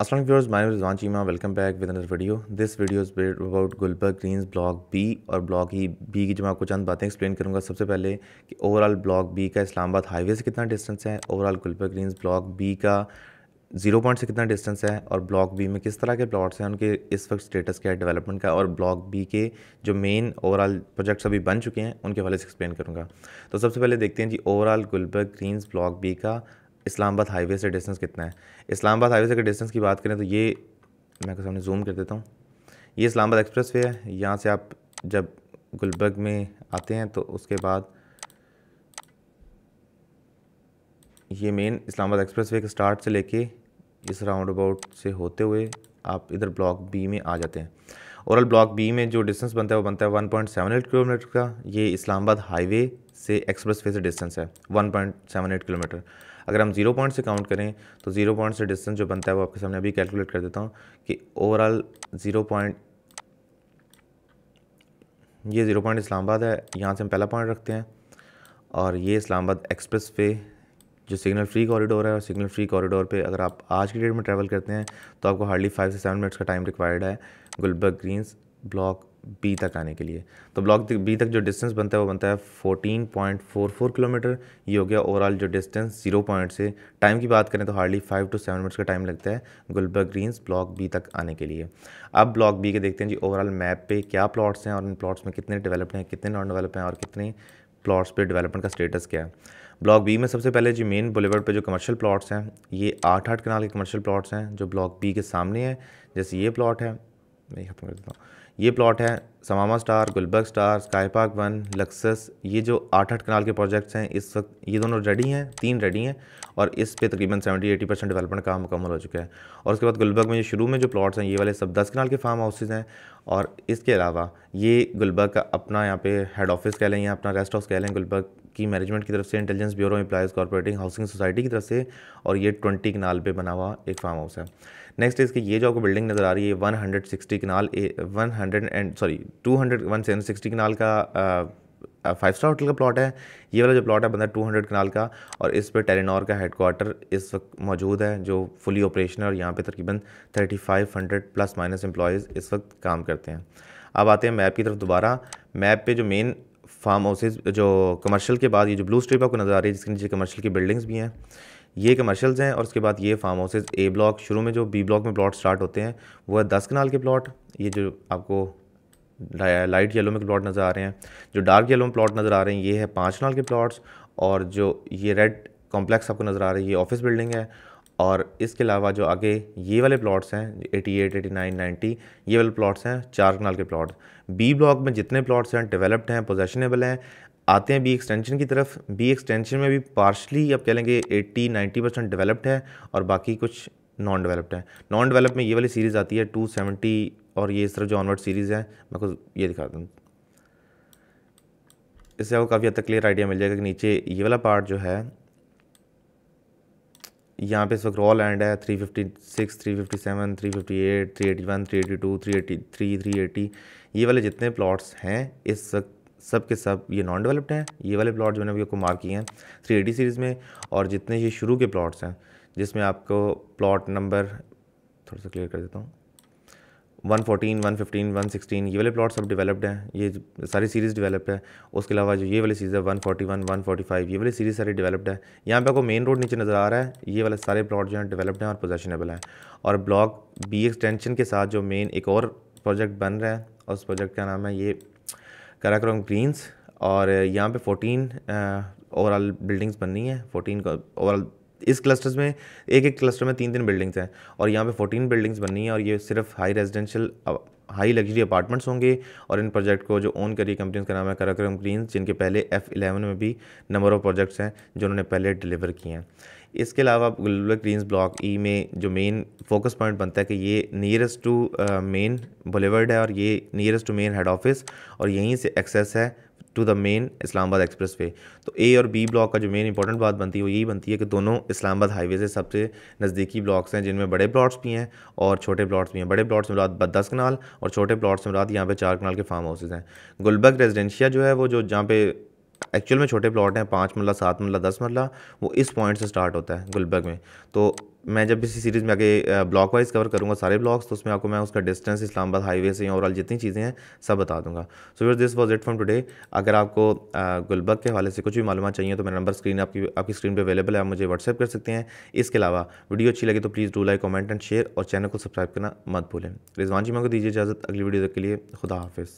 Aslam viewers my name is Wan Chima. Welcome back with video video. This video is about Gulberg block B और block E B की जो मैं आपको चंद बातें explain करूंगा सबसे पहले कि ओवरऑल ब्लॉक बी का इस्लामाबाद हाईवे से कितना डिस्टेंस है overall Gulberg Greens block B का जीरो पॉइंट से कितना डिस्टेंस है और ब्लॉक बी में किस तरह के प्लॉट्स हैं उनके इस वक्त स्टेटस क्या है डेवलपमेंट का और ब्लॉक बी के जो मेन ओवरऑल प्रोजेक्ट्स अभी बन चुके हैं उनके हवाले से एक्सप्लेन करूँगा तो सबसे पहले देखते हैं जी overall Gulberg Greens block B का इस्लामाबाद हाईवे से डिस्टेंस कितना है इस्लामाबाद हाईवे से अगर डिस्टेंस की बात करें तो ये मैं सामने जूम कर देता हूँ ये इस्लामाबाद एक्सप्रेस वे है यहाँ से आप जब गुलबर्ग में आते हैं तो उसके बाद ये मेन इस्लामाबाद एक्सप्रेस वे के स्टार्ट से लेके इस राउंड अबाउट से होते हुए आप इधर ब्लॉक बी में आ जाते हैं ओरल ब्लॉक बी में जो डिस्टेंस बनता है वो बनता है 1.78 किलोमीटर का ये इस्लामाबाद हाईवे से एक्सप्रेस वे से डिस्टेंस है 1.78 किलोमीटर अगर हम जीरो पॉइंट से काउंट करें तो जीरो पॉइंट से डिस्टेंस जो बनता है वो आपके सामने अभी कैलकुलेट कर देता हूँ कि ओवरऑल जीरो पॉइंट ये ज़ीरो पॉइंट इस्लामाबाद है यहाँ से हम पहला पॉइंट रखते हैं और ये इस्लामाबाद एक्सप्रेस वे जो सिग्नल फ्री कॉरिडोर है और सिग्नल फ्री कॉरिडोर पे अगर आप आज की डेट में ट्रैवल करते हैं तो आपको हार्डली फाइव से सेवन मिनट्स का टाइम रिक्वायर्ड है गुलबर्ग ग्रीन्स ब्लॉक बी तक आने के लिए तो ब्लॉक बी तक जो डिस्टेंस बनता है वो बनता है 14.44 किलोमीटर ये हो गया ओवरऑल जो डिस्टेंस जीरो पॉइंट से टाइम की बात करें तो hardly five to seven minutes का टाइम लगता है गुलबर्ग ग्रीन्स ब्लॉक बी तक आने के लिए अब ब्लॉक बी के देखते हैं जी ओवरऑल मैप पे क्या प्लॉट्स हैं और इन प्लॉट्स में कितने डेवलप्ड हैं कितने नॉन डेवलप हैं और कितने प्लॉट्स पर डेवलपमेंट का स्टेटस क्या है ब्लॉक बी में सबसे पहले जी मेन बुलेवर्ड पे जो कमर्शियल प्लॉट्स हैं ये आठ आठ कनाल के कमर्शियल प्लॉट्स हैं जो ब्लॉक बी के सामने हैं जैसे ये प्लॉट है मैं खत्म कर देता हूँ ये प्लॉट है Samama star Gulberg star sky park one Luxus ये जो आठ आठ कनाल के प्रोजेक्ट्स हैं इस वक्त ये दोनों रेडी हैं तीन रेडी हैं और इस पे तकरीबन सेवेंटी एटी परसेंट डेवलपमेंट काम मुकम्मल हो चुका है और उसके बाद गुलबर्ग में ये शुरू में जो प्लॉट्स हैं ये वाले सब दस कनाल के फार्म हाउसेज हैं और इसके अलावा ये गुलबर्ग का अपना यहाँ पे हेड ऑफिस कह लें या अपना रेस्ट हाउस कह लें गुलबर्ग की मैनेजमेंट की तरफ से intelligence bureau employees corporating housing society की तरफ से और ये ट्वेंटी कनाल पर बना हुआ एक फार्म हाउस है नेक्स्ट इसकी ये जो आपको बिल्डिंग नज़र आ रही है वन हंड्रेड सिक्सटी कनाल ए one hundred and sorry two hundred one seven sixty kanal का फाइव स्टार होटल का प्लॉट है ये वाला जो प्लॉट है बंदा टू हंड्रेड कनाल का और इस पर टेलीनॉर का हेडकोार्टर इस वक्त मौजूद है जो फुली ऑपरेशन है और यहाँ पर तकरीबन thirty five hundred plus minus employees इस वक्त काम करते हैं अब आते हैं मैप की तरफ दोबारा मैप पर जो मेन फार्म हाउसेज जो कमर्शियल के बाद ये जो ब्लू स्ट्रिप आपको नज़र आ रही है जिसके नीचे कमर्शियल की बिल्डिंग्स भी हैं ये कमर्शल्स हैं और उसके बाद ये फार्म हाउसेज ए ब्लॉक शुरू में जो बी ब्लॉक में प्लॉट स्टार्ट होते हैं वो है दस कनाल के प्लॉट ये जो आपको लाइट येलो में प्लॉट नज़र आ रहे हैं जो डार्क येलो में प्लॉट नज़र आ रहे हैं ये है पाँच कनाल के प्लॉट्स और जो ये रेड कॉम्प्लेक्स आपको नज़र आ रही है ये ऑफिस बिल्डिंग है और इसके अलावा जो आगे ये वाले प्लॉट्स हैं 88, 89, 90 ये वाले प्लॉट्स हैं चार कनाल के प्लॉट बी ब्लॉक में जितने प्लॉट्स हैं डेवलप्ड हैं पोजेशनेबल हैं आते हैं बी एक्सटेंशन की तरफ बी एक्सटेंशन में भी पार्शली आप कह लेंगे 80 90 परसेंट डेवलप्ड है और बाकी कुछ नॉन डेवलप्ड है नॉन डेवलप में ये वाली सीरीज़ आती है 270 और ये इस तरह जो ऑनवर्ड सीरीज़ है मैं कुछ ये दिखा दूँ इससे आपको काफ़ी हद तक क्लियर आइडिया मिल जाएगा कि नीचे ये वाला पार्ट जो है यहाँ पे इस वक्त रॉल एंड है 356, 357, 358, 381, 382, 383, 380 ये वाले जितने प्लॉट्स हैं इस वक्त सब के सब ये नॉन डेवलप्ड हैं ये वाले प्लॉट जो मैंने अभी आपको मार्क किए हैं थ्री सीरीज़ में और जितने ये शुरू के प्लॉट्स हैं जिसमें आपको प्लॉट नंबर थोड़ा सा क्लियर कर देता हूँ 114, 115, 116 ये वाले प्लॉट सब डेवलप्ड हैं ये सारी सीरीज़ डेवलप्ड है उसके अलावा जो ये वाली सीरीज़ है 141, 145 ये वाली सीरीज़ सारी डेवलप्ड है यहाँ पे आपको मेन रोड नीचे नज़र आ रहा है ये वाले सारे प्लॉट जो हैं डेवलप्ड हैं और पोजेशनेबल हैं और ब्लॉक बी एक्सटेंशन के साथ जो मेन एक और प्रोजेक्ट बन रहा है उस प्रोजेक्ट का नाम है ये कराक्रम ग्रीन्स और यहाँ पे 14 ओवरऑल बिल्डिंग्स बननी है 14 ओवरऑल इस क्लस्टर्स में एक एक क्लस्टर में तीन तीन बिल्डिंग्स हैं और यहाँ पे 14 बिल्डिंग्स बननी है और ये सिर्फ high residential high luxury apartments होंगे और इन प्रोजेक्ट को जो ओन करी कंपनी का नाम है कराक्रम ग्रीन्स जिनके पहले एफ़ में भी नंबर ऑफ़ प्रोजेक्ट्स हैं जो उन्होंने पहले डिलीवर किए हैं इसके अलावा गुलबुला ग्रीन्स ब्लॉक ई में जो मेन फोकस पॉइंट बनता है कि ये नियरेस्ट टू मेन बुलेवर्ड है और ये nearest to main head office और यहीं से एक्सेस है to the main Islamabad expressway तो ए और बी ब्लॉक का जो मेन इंपॉर्टेंट बात बनती है वो यही बनती है कि दोनों इस्लामाबाद हाईवे से सबसे नज़दीकी ब्लॉक्स हैं जिनमें बड़े प्लॉट्स भी हैं और छोटे प्लॉट्स भी हैं बड़े प्लॉट्स में रात दस कनाल और छोटे प्लॉट्स में रात यहाँ पे चार कनाल के फार्म हाउसेज हैं गुलबर्ग रेजिडेंशिया जो है वो जो जहाँ पे एक्चुअल में छोटे प्लॉट हैं पाँच मरला सात मरला दस मरला वो इस पॉइंट से स्टार्ट होता है गुलबर्ग में तो मैं जब इसी सीरीज़ में आगे ब्लॉक वाइज कवर करूँगा सारे ब्लॉक्स तो उसमें आपको मैं उसका डिस्टेंस इस्लामाबाद हाईवे से ओवरऑल जितनी चीज़ें हैं सब बता दूंगा सो फिर this was it from today अगर आपको गुलबर्ग के हवाले से कुछ भी मालूम चाहिए तो मेरा नंबर स्क्रीन आपकी आपकी स्क्रीन पर अवेलेबल है आप मुझे व्हाट्सअप कर सकते हैं इसके अलावा वीडियो अच्छी लगी तो please do like comment and share और चैनल को सब्सक्राइब करना मत भूलें रिजवान जी मैं को दीजिए इजाज़त अगली वीडियो तक के लिए खुदा हाफिज़